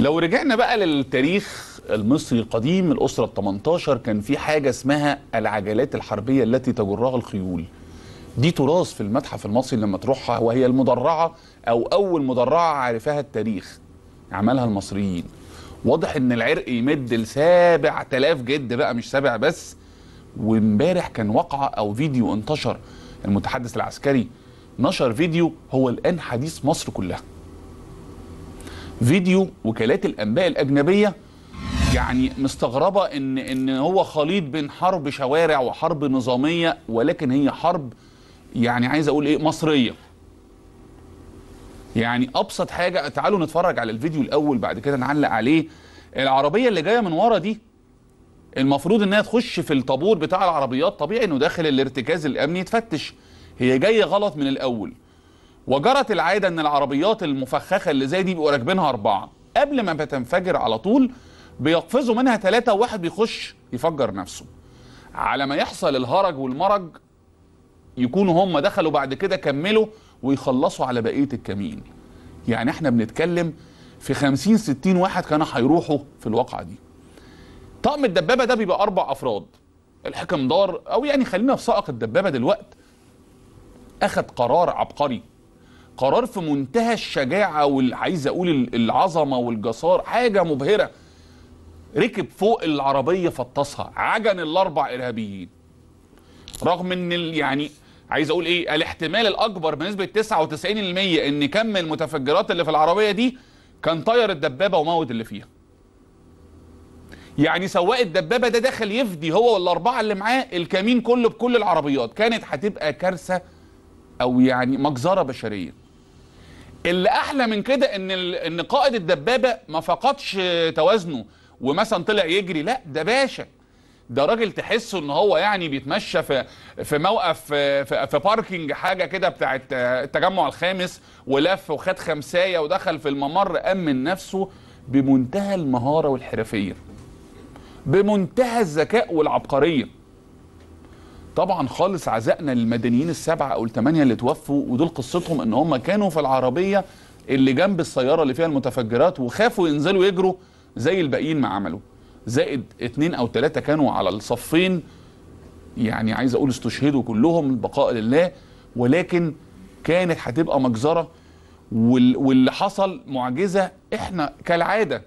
لو رجعنا بقى للتاريخ المصري القديم الأسرة ال 18 كان في حاجة اسمها العجلات الحربية التي تجرها الخيول دي تراث في المتحف المصري لما تروحها وهي المدرعة أو أول مدرعة عرفها التاريخ عملها المصريين واضح ان العرق يمد ل 7000 جد بقى مش سبع بس وامبارح كان وقعه او فيديو انتشر المتحدث العسكري نشر فيديو هو الان حديث مصر كلها فيديو وكالات الانباء الاجنبيه يعني مستغربه ان ان هو خليط بين حرب شوارع وحرب نظاميه ولكن هي حرب يعني عايز اقول ايه مصريه يعني ابسط حاجه تعالوا نتفرج على الفيديو الاول بعد كده نعلق عليه العربيه اللي جايه من ورا دي المفروض انها تخش في الطابور بتاع العربيات طبيعي انه داخل الارتكاز الامني يتفتش هي جايه غلط من الاول وجرت العاده ان العربيات المفخخه اللي زي دي بيبقوا راكبينها اربعه قبل ما بتنفجر على طول بيقفزوا منها ثلاثه وواحد بيخش يفجر نفسه على ما يحصل الهرج والمرج يكونوا هم دخلوا بعد كده كملوا ويخلصوا على بقيه الكمين يعني احنا بنتكلم في 50 60 واحد كانوا هيروحوا في الواقعه دي طقم الدبابه ده بيبقى اربع افراد الحكمدار او يعني خلينا في سائق الدبابه دلوقت اخذ قرار عبقري قرار في منتهى الشجاعه والعايز اقول العظمه والجسار حاجه مبهره ركب فوق العربيه فطسها عجن الاربع ارهابيين رغم ان يعني عايز اقول ايه الاحتمال الاكبر بنسبه 99% ان كم المتفجرات اللي في العربيه دي كان طير الدبابه وموت اللي فيها يعني سواق الدبابه ده دخل يفدي هو والاربعه اللي معاه الكمين كله بكل العربيات كانت هتبقى كارثه او يعني مجزره بشريه اللي احلى من كده ان ان قائد الدبابه ما فقدش توازنه ومثلا طلع يجري لا ده باشا ده راجل تحسه ان هو يعني بيتمشى في في موقف في, في باركينج حاجه كده بتاعه التجمع الخامس ولف وخد خمسايه ودخل في الممر امن نفسه بمنتهى المهاره والحرفيه بمنتهى الذكاء والعبقريه طبعا خالص عزائنا للمدنيين السبعه او الثمانيه اللي توفوا ودول قصتهم ان هم كانوا في العربيه اللي جنب السياره اللي فيها المتفجرات وخافوا ينزلوا يجروا زي الباقيين ما عملوا زائد اثنين او ثلاثه كانوا على الصفين يعني عايز اقول استشهدوا كلهم البقاء لله ولكن كانت هتبقى مجزره واللي حصل معجزه احنا كالعاده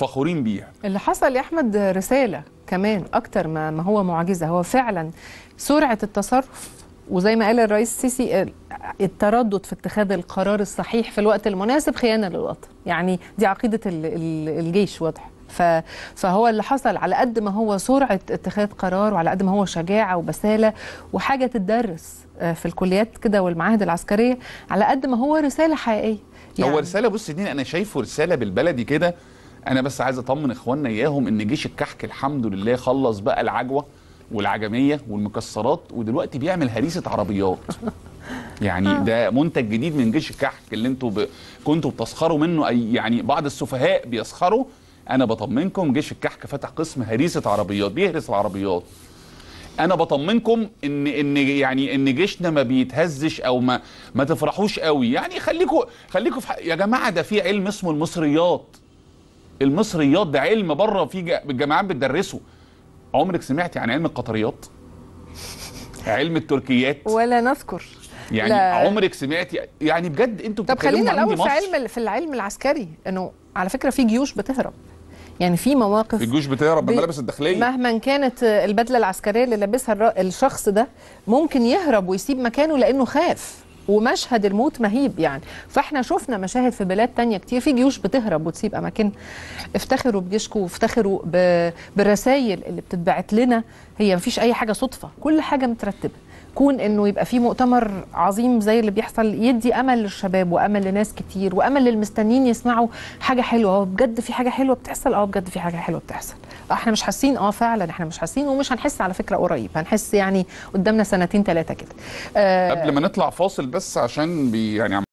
فخورين بيها اللي حصل يا احمد رساله كمان اكتر ما ما هو معجزه هو فعلا سرعه التصرف وزي ما قال الرئيس السيسي التردد في اتخاذ القرار الصحيح في الوقت المناسب خيانه للوطن يعني دي عقيده الجيش واضحه فهو اللي حصل على قد ما هو سرعه اتخاذ قرار وعلى قد ما هو شجاعه وبساله وحاجه تدرس آه، في الكليات كده والمعاهد العسكريه على قد ما هو رساله حقيقيه يعني هو رساله بص دين انا شايفه رساله بالبلدي كده انا بس عايز اطمن اخواننا اياهم ان جيش الكحك الحمد لله خلص بقى العجوه والعجميه والمكسرات ودلوقتي بيعمل هريسه عربيات يعني آه. ده منتج جديد من جيش الكحك اللي انتوا ب... كنتوا بتسخروا منه أي يعني بعض السفهاء بيسخروا انا بطمنكم جيش الكحك فتح قسم هريسه عربيات بيهرس العربيات انا بطمنكم ان ان يعني ان جيشنا ما بيتهزش او ما ما تفرحوش قوي يعني خليكم خليكم في يا جماعه ده في علم اسمه المصريات المصريات ده علم بره في الجامعات بتدرسه عمرك سمعتي عن علم القطريات علم التركيات ولا نذكر يعني لا. عمرك سمعتي يعني بجد انتوا طب خلينا الاول في علم في العلم العسكري انه على فكره في جيوش بتهرب يعني في مواقف الجيوش بتهرب بملابس الداخليه مهما كانت البدله العسكريه اللي لابسها الشخص ده ممكن يهرب ويسيب مكانه لانه خاف ومشهد الموت مهيب يعني فاحنا شفنا مشاهد في بلاد تانية كتير في جيوش بتهرب وتسيب اماكن افتخروا بجيشكم وافتخروا بالرسائل اللي بتتبعت لنا هي مفيش اي حاجه صدفه كل حاجه مترتبه كون انه يبقى في مؤتمر عظيم زي اللي بيحصل يدي امل للشباب وامل لناس كتير وامل للمستنيين يسمعوا حاجه حلوه بجد في حاجه حلوه بتحصل اه بجد في حاجه حلوه بتحصل احنا مش حاسين اه فعلا احنا مش حاسين ومش هنحس على فكره قريب هنحس يعني قدامنا سنتين ثلاثه كده آه قبل ما نطلع فاصل بس عشان بي يعني